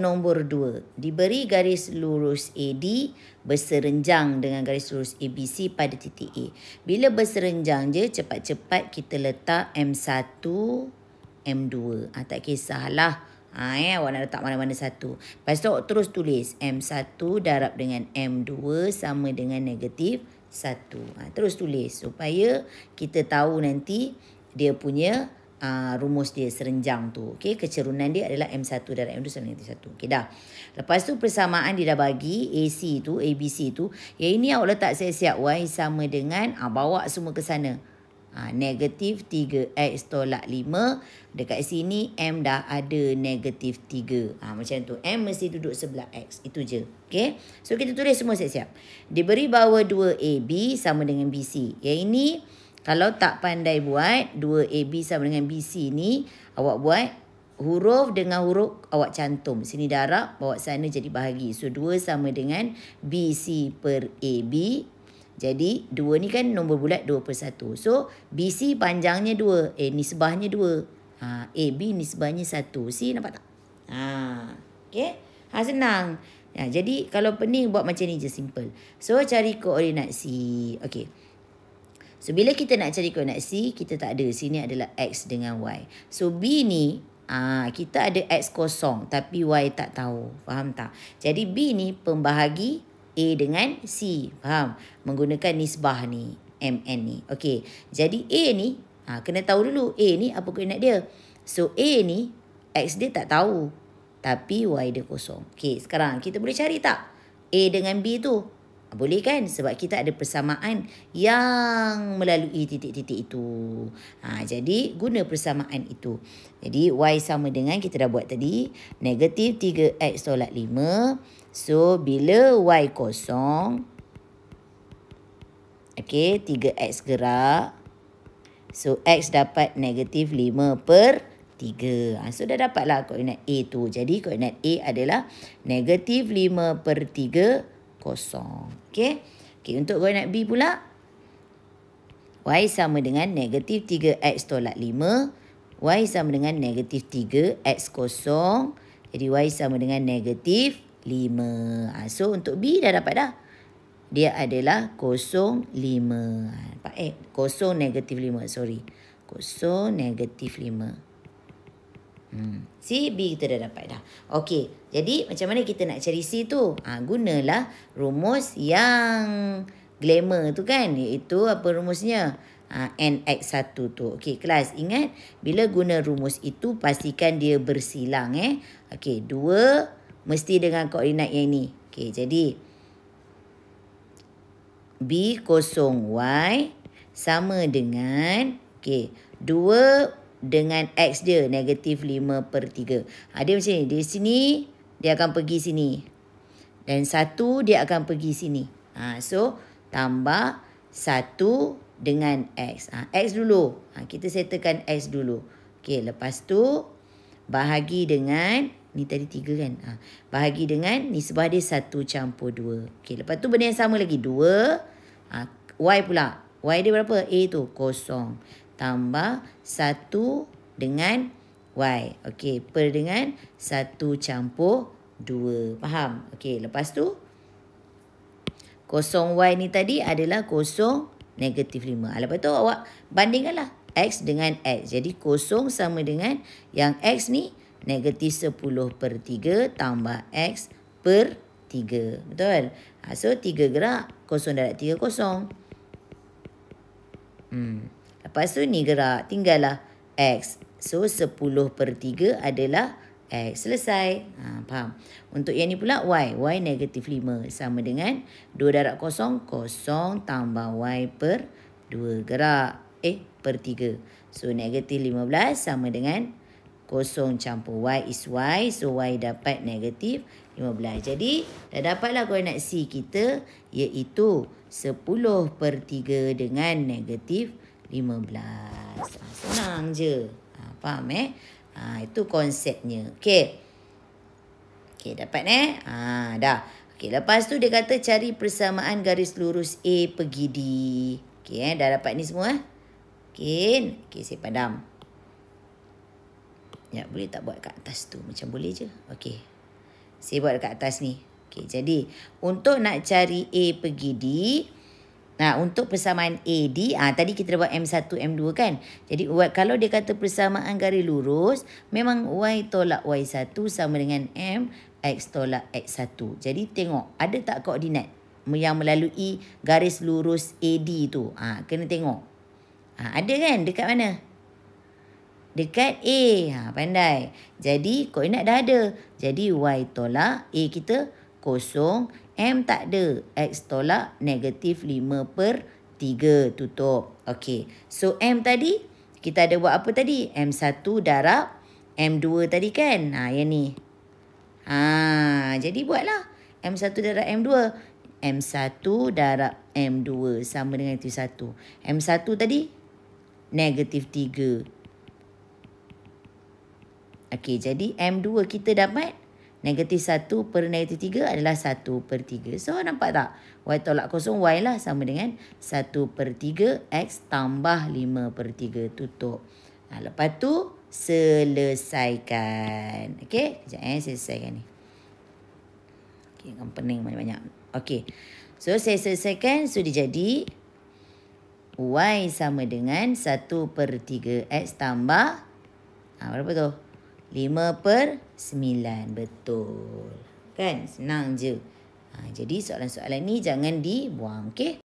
Nombor 2, diberi garis lurus AD berserenjang dengan garis lurus ABC pada titik A. Bila berserenjang je, cepat-cepat kita letak M1, M2. Ha, tak kisahlah ha, eh, awak nak letak mana-mana satu. Lepas tu, terus tulis M1 darab dengan M2 sama dengan negatif 1. Ha, ah, terus tulis supaya kita tahu nanti dia punya uh, rumus dia serenjang tu. Okey, kecerunan dia adalah M1 darab M2 sama dengan T1. Okey, dah. Lepas tu persamaan dia dah bagi AC tu, ABC tu. Ya ini awak letak siap-siap Y sama dengan uh, bawa semua ke sana. Ha, negatif 3X tolak 5. Dekat sini M dah ada negatif 3. Ha, macam tu. M mesti duduk sebelah X. Itu je. Okay. So kita tulis semua siap-siap. Diberi bahawa 2AB sama dengan BC. Yang ini... Kalau tak pandai buat 2AB sama dengan BC ni Awak buat huruf dengan huruf awak cantum Sini darab bawa sana jadi bahagi So 2 sama dengan BC per AB jadi dua ni kan nombor bulat dua per satu. So BC panjangnya dua. Eh nisbahnya dua. Ha, AB nisbahnya satu. C nampak tak? Ha, okay. Ha, senang. Ya, jadi kalau pening buat macam ni je simple. So cari koordinat C. Okay. So bila kita nak cari koneksi, kita tak ada. Sini adalah X dengan Y. So B ni, aa, ah, kita ada X kosong tapi Y tak tahu. Faham tak? Jadi B ni pembahagi A dengan C. Faham? Menggunakan nisbah ni, MN ni. Okey. Jadi A ni, aa, ah, kena tahu dulu A ni apa koordinat dia. So A ni, X dia tak tahu. Tapi Y dia kosong. Okey, sekarang kita boleh cari tak? A dengan B tu. Boleh kan? Sebab kita ada persamaan yang melalui titik-titik itu. Ha, jadi, guna persamaan itu. Jadi, Y sama dengan kita dah buat tadi. Negatif 3X tolak 5. So, bila Y kosong. Okay, 3X gerak. So, X dapat negatif 5 per 3. Ha, so, dah dapatlah koordinat A tu. Jadi, koordinat A adalah negatif 5 per 3 kosong. Okey. Okey, untuk granat B pula. Y sama dengan negatif 3X tolak 5. Y sama dengan negatif 3X kosong. Jadi Y sama dengan negatif 5. Ha, so, untuk B dah dapat dah. Dia adalah kosong 5. Ha, eh, kosong negatif 5. Sorry. Kosong negatif 5. C, hmm. B kita dah dapat dah. Okey, jadi macam mana kita nak cari C tu? Ha, gunalah rumus yang glamour tu kan. Iaitu apa rumusnya? Ha, NX1 tu. Okey, kelas ingat bila guna rumus itu pastikan dia bersilang eh. Okey, 2 mesti dengan koordinat yang ini. Okey, jadi B kosong Y sama dengan okey, dua dengan X dia negatif 5 per 3. Ha, dia macam ni. Di sini dia akan pergi sini. Dan 1 dia akan pergi sini. Ha, so tambah 1 dengan X. Ha, X dulu. Ha, kita settlekan X dulu. Okay, lepas tu bahagi dengan ni tadi tiga kan. Ha, bahagi dengan ni sebab dia 1 campur dua. Okay, lepas tu benda yang sama lagi dua. Ha, y pula. Y dia berapa? A tu kosong tambah 1 dengan Y. Okey, per dengan 1 campur 2. Faham? Okey, lepas tu kosong Y ni tadi adalah kosong negatif 5. Ah, lepas tu awak bandingkanlah X dengan X. Jadi kosong sama dengan yang X ni negatif 10 per 3 tambah X per 3. Betul? Ha, so 3 gerak kosong darat 3 3 kosong. Hmm. Lepas tu ni gerak, tinggallah X. So, 10 per 3 adalah X. Selesai. Ha, faham? Untuk yang ni pula, Y. Y negatif 5. Sama dengan 2 darab kosong. Kosong tambah Y per 2 gerak. Eh, per 3. So, negatif 15 sama dengan kosong campur Y is Y. So, Y dapat negatif 15. 15. Jadi, dah dapatlah koneksi kita iaitu 10 per 3 dengan negatif 15. Ha, ah, senang je. Ha, faham eh? Ha, itu konsepnya. Okey. Okey, dapat eh? Ha, dah. Okey, lepas tu dia kata cari persamaan garis lurus A pergi D. Okey, eh? dah dapat ni semua? Eh? Okey. Okey, saya padam. Ya, boleh tak buat kat atas tu? Macam boleh je. Okey. Saya buat dekat atas ni. Okay, jadi untuk nak cari A pergi D, nah untuk persamaan AD, ah tadi kita dah buat M1 M2 kan. Jadi kalau dia kata persamaan garis lurus, memang Y tolak Y1 sama dengan M X tolak X1. Jadi tengok ada tak koordinat yang melalui garis lurus AD tu. Ah kena tengok. Ah ada kan dekat mana? Dekat A. Ha, pandai. Jadi koordinat dah ada. Jadi Y tolak A kita kosong. M tak ada. X tolak negatif 5 per 3. Tutup. Okey. So M tadi kita ada buat apa tadi? M1 darab M2 tadi kan? Ha, yang ni. Ha, jadi buatlah. M1 darab M2. M1 darab M2 sama dengan negatif 1. M1 tadi negatif 3. Okey, jadi M2 kita dapat negatif 1 per negatif 3 adalah 1 per 3. So, nampak tak? Y tolak kosong Y lah sama dengan 1 per 3 X tambah 5 per 3. Tutup. Nah, lepas tu, selesaikan. Okey, sekejap eh, selesaikan ni. Okey, akan pening banyak-banyak. Okey, so saya selesaikan. So, dia jadi Y sama dengan 1 per 3 X tambah ha, berapa tu? 5 per 9. Betul. Kan? Senang je. Ha, jadi soalan-soalan ni jangan dibuang. okay